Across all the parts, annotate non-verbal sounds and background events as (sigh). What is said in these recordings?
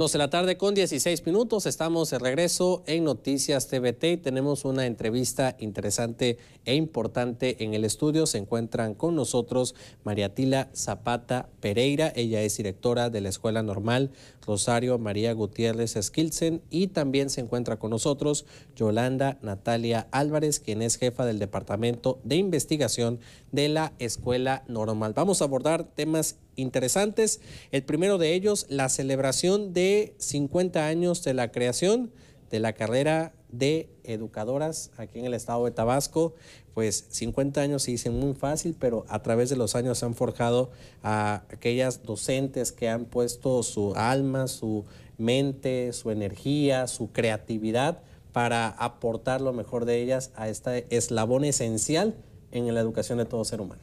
12 de la tarde con 16 minutos, estamos de regreso en Noticias TVT tenemos una entrevista interesante e importante en el estudio. Se encuentran con nosotros María Tila Zapata Pereira, ella es directora de la Escuela Normal Rosario María Gutiérrez Skilsen y también se encuentra con nosotros Yolanda Natalia Álvarez, quien es jefa del Departamento de Investigación de la Escuela Normal. Vamos a abordar temas interesantes. El primero de ellos, la celebración de 50 años de la creación de la carrera de educadoras aquí en el estado de Tabasco. Pues 50 años se dicen muy fácil, pero a través de los años se han forjado a aquellas docentes que han puesto su alma, su mente, su energía, su creatividad para aportar lo mejor de ellas a este eslabón esencial en la educación de todo ser humano.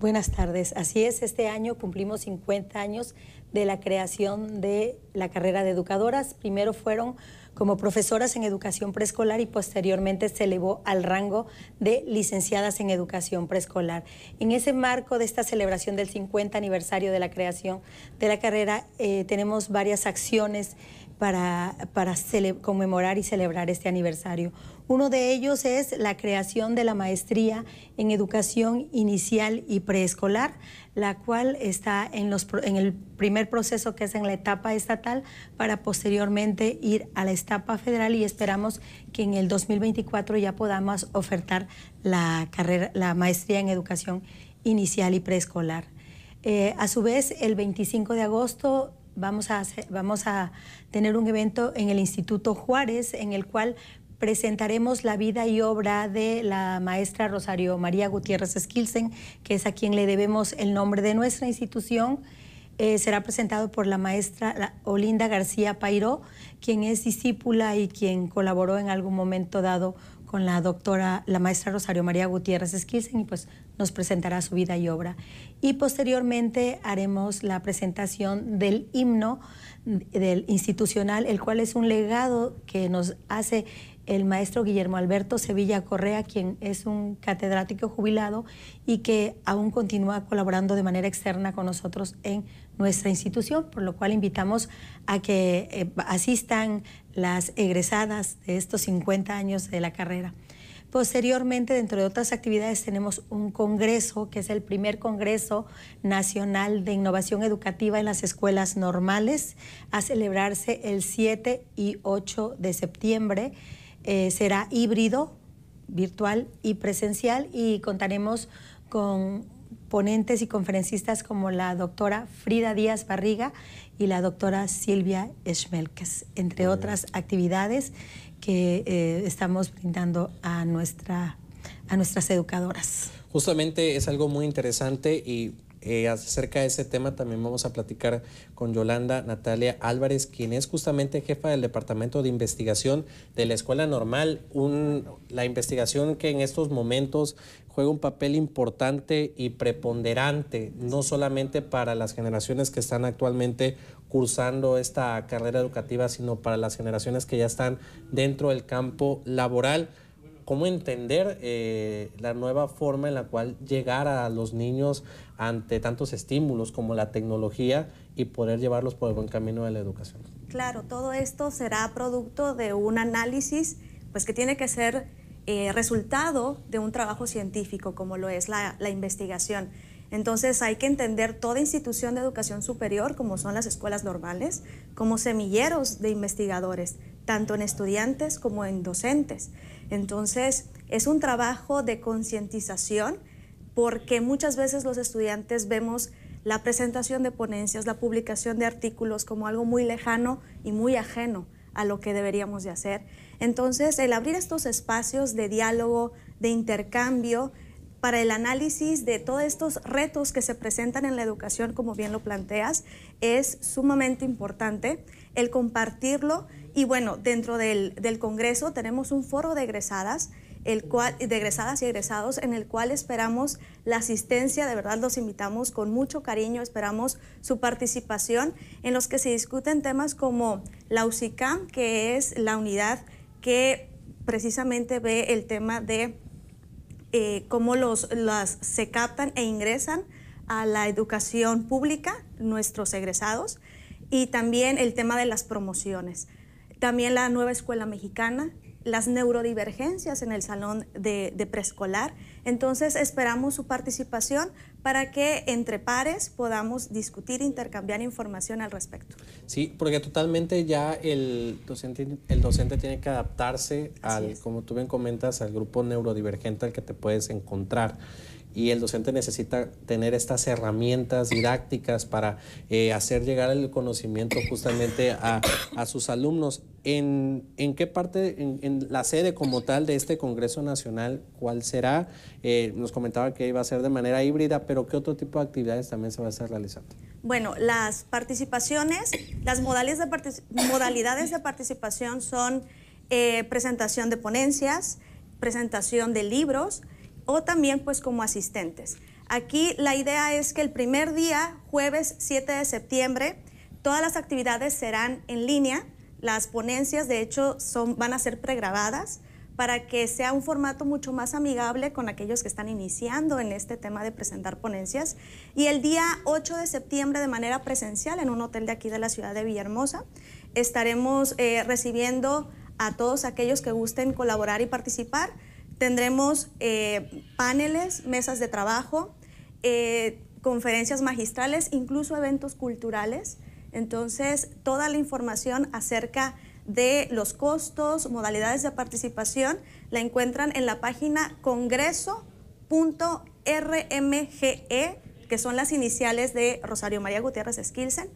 Buenas tardes. Así es, este año cumplimos 50 años de la creación de la carrera de educadoras. Primero fueron como profesoras en educación preescolar y posteriormente se elevó al rango de licenciadas en educación preescolar. En ese marco de esta celebración del 50 aniversario de la creación de la carrera, eh, tenemos varias acciones para conmemorar y celebrar este aniversario. Uno de ellos es la creación de la maestría en educación inicial y preescolar, la cual está en, el primer proceso que es en la etapa estatal para posteriormente ir a la etapa federal y esperamos que en el 2024 ya podamos ofertar la, carrera, la maestría en educación inicial y preescolar. Eh, a su vez, el 25 de agosto vamos a tener un evento en el Instituto Juárez en el cual presentaremos la vida y obra de la maestra Rosario María Gutiérrez Esquilzen que es a quien le debemos el nombre de nuestra institución. Eh, será presentado por la maestra Olinda García Pairo, quien es discípula y quien colaboró en algún momento dado con la doctora, la maestra Rosario María Gutiérrez Esquilzen y pues nos presentará su vida y obra. Y posteriormente haremos la presentación del himno del institucional, el cual es un legado que nos hace el maestro Guillermo Alberto Sevilla Correa, quien es un catedrático jubilado y que aún continúa colaborando de manera externa con nosotros en nuestra institución, por lo cual invitamos a que eh, asistan las egresadas de estos 50 años de la carrera. Posteriormente, dentro de otras actividades, tenemos un congreso, que es el primer Congreso Nacional de Innovación Educativa en las Escuelas Normales, a celebrarse el 7 y 8 de septiembre. Eh, será híbrido, virtual y presencial y contaremos con ponentes y conferencistas como la doctora Frida Díaz Barriga y la doctora Silvia Schmelkes, entre otras actividades que eh, estamos brindando a, nuestra, a nuestras educadoras. Justamente es algo muy interesante y eh, acerca de ese tema también vamos a platicar con Yolanda Natalia Álvarez, quien es justamente jefa del Departamento de Investigación de la Escuela Normal, la investigación que en estos momentos juega un papel importante y preponderante, no solamente para las generaciones que están actualmente cursando esta carrera educativa, sino para las generaciones que ya están dentro del campo laboral cómo entender eh, la nueva forma en la cual llegar a los niños ante tantos estímulos como la tecnología y poder llevarlos por el buen camino de la educación. Claro, todo esto será producto de un análisis pues que tiene que ser eh, resultado de un trabajo científico como lo es la investigación. Entonces hay que entender toda institución de educación superior, como son las escuelas normales, como semilleros de investigadores, tanto en estudiantes como en docentes. Entonces es un trabajo de concientización porque muchas veces los estudiantes vemos la presentación de ponencias, la publicación de artículos como algo muy lejano y muy ajeno a lo que deberíamos de hacer. Entonces, el abrir estos espacios de diálogo, de intercambio, para el análisis de todos estos retos que se presentan en la educación, como bien lo planteas, es sumamente importante el compartirlo. Y bueno, dentro del, Congreso tenemos un foro de egresadas el cual, egresadas y egresados, en el cual esperamos la asistencia, de verdad los invitamos con mucho cariño, esperamos su participación, en los que se discuten temas como la USICAM, que es la unidad que precisamente ve el tema de eh, cómo los, las, se captan e ingresan a la educación pública nuestros egresados y también el tema de las promociones. También la nueva escuela mexicana, las neurodivergencias en el salón de, preescolar. Entonces esperamos su participación para que entre pares podamos discutir, e intercambiar información al respecto. Sí, porque totalmente ya el docente, el docente tiene que adaptarse al, como tú bien comentas, al grupo neurodivergente al que te puedes encontrar y el docente necesita tener estas herramientas didácticas para eh, hacer llegar el conocimiento justamente a, a sus alumnos. ¿En, ¿En, qué parte, en, la sede como tal de este Congreso Nacional, cuál será? Eh, nos comentaba que iba a ser de manera híbrida, pero ¿qué otro tipo de actividades también se va a estar realizando? Bueno, las participaciones, las modalidades de, modalidades de participación son eh, presentación de ponencias, presentación de libros, o también pues como asistentes. Aquí la idea es que el primer día, jueves 7 de septiembre, todas las actividades serán en línea. Las ponencias, de hecho, son, van a ser pregrabadas para que sea un formato mucho más amigable con aquellos que están iniciando en este tema de presentar ponencias. Y el día 8 de septiembre, de manera presencial, en un hotel de aquí de la ciudad de Villahermosa, estaremos eh, recibiendo a todos aquellos que gusten colaborar y participar Tendremos eh, paneles, mesas de trabajo, eh, conferencias magistrales, incluso eventos culturales. Entonces, toda la información acerca de los costos, modalidades de participación, la encuentran en la página congreso.rmge, que son las iniciales de Rosario María Gutiérrez Skilsen,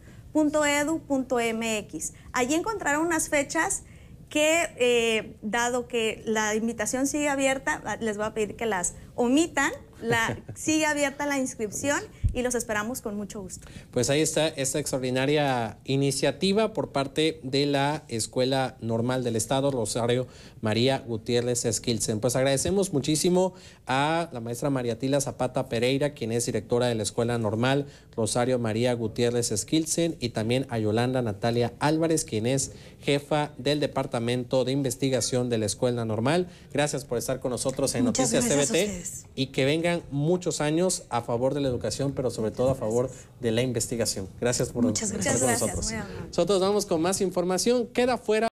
Allí encontrarán unas fechas que eh, dado que la invitación sigue abierta, les voy a pedir que las omitan. La, (laughs) sigue abierta la inscripción y los esperamos con mucho gusto. Pues ahí está esta extraordinaria iniciativa por parte de la Escuela Normal del Estado, Rosario María Gutiérrez Esquilsen. Pues agradecemos muchísimo a la maestra María Tila Zapata Pereira, quien es directora de la Escuela Normal Rosario María Gutiérrez Esquilsen, y también a Yolanda Natalia Álvarez, quien es jefa del Departamento de Investigación de la Escuela Normal. Gracias por estar con nosotros en Noticias TVT. Y que vengan muchos años a favor de la educación, pero sobre todo a favor de la investigación. Gracias por Muchas con nosotros. Nosotros vamos con más información. Queda fuera.